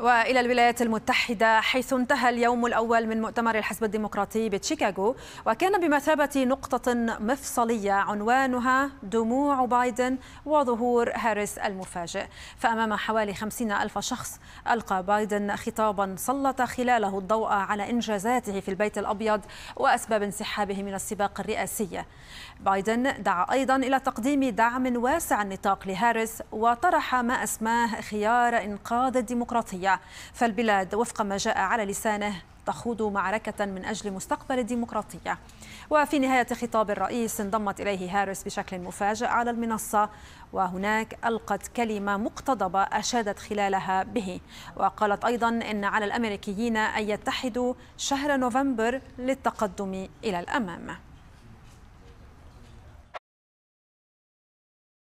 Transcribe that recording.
والى الولايات المتحده حيث انتهى اليوم الاول من مؤتمر الحزب الديمقراطي بشيكاغو وكان بمثابه نقطه مفصليه عنوانها دموع بايدن وظهور هاريس المفاجئ فامام حوالي خمسين الف شخص القى بايدن خطابا سلط خلاله الضوء على انجازاته في البيت الابيض واسباب انسحابه من السباق الرئاسي بايدن دعا ايضا الى تقديم دعم واسع النطاق لهاريس وطرح ما اسماه خيار انقاذ الديمقراطيه فالبلاد وفق ما جاء على لسانه تخوض معركة من أجل مستقبل الديمقراطية وفي نهاية خطاب الرئيس انضمت إليه هاريس بشكل مفاجئ على المنصة وهناك ألقت كلمة مقتضبة أشادت خلالها به وقالت أيضا أن على الأمريكيين أن يتحدوا شهر نوفمبر للتقدم إلى الأمام